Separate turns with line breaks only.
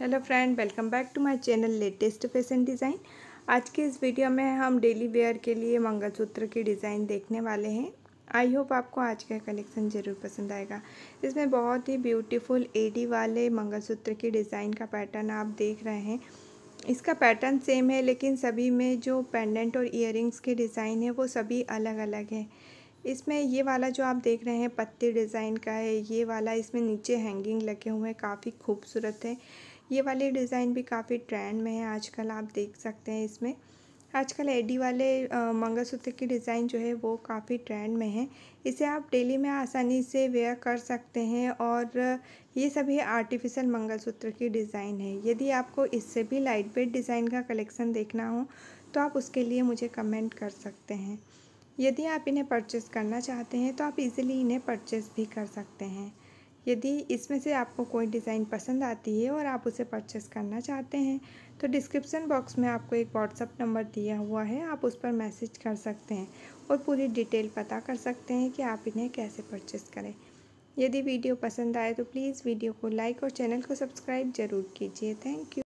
hello friend welcome back to my channel latest fashion design आज के इस video में हम डेली वेयर के लिए मंगलसूत्र की डिज़ाइन देखने वाले हैं आई होप आपको आज का कलेक्शन ज़रूर पसंद आएगा इसमें बहुत ही ब्यूटीफुल एडी वाले मंगलसूत्र की डिज़ाइन का पैटर्न आप देख रहे हैं इसका पैटर्न सेम है लेकिन सभी में जो पेंडेंट और इयरिंग्स के डिज़ाइन है वो सभी अलग अलग हैं इसमें ये वाला जो आप देख रहे हैं पत्ते डिज़ाइन का है ये वाला इसमें नीचे हैंगिंग लगे हुए हैं काफ़ी खूबसूरत है ये वाले डिज़ाइन भी काफ़ी ट्रेंड में है आजकल आप देख सकते हैं इसमें आजकल एडी वाले मंगलसूत्र की डिज़ाइन जो है वो काफ़ी ट्रेंड में है इसे आप डेली में आसानी से वेयर कर सकते हैं और ये सभी आर्टिफिशियल मंगलसूत्र की डिज़ाइन है यदि आपको इससे भी लाइट वेट डिज़ाइन का कलेक्शन देखना हो तो आप उसके लिए मुझे कमेंट कर सकते हैं यदि आप इन्हें परचेस करना चाहते हैं तो आप इजीली इन्हें परचेस भी कर सकते हैं यदि इसमें से आपको कोई डिज़ाइन पसंद आती है और आप उसे परचेस करना चाहते हैं तो डिस्क्रिप्सन बॉक्स में आपको एक व्हाट्सअप नंबर दिया हुआ है आप उस पर मैसेज कर सकते हैं और पूरी डिटेल पता कर सकते हैं कि आप इन्हें कैसे परचेस करें यदि वीडियो पसंद आए तो प्लीज़ वीडियो को लाइक और चैनल को सब्सक्राइब ज़रूर कीजिए थैंक यू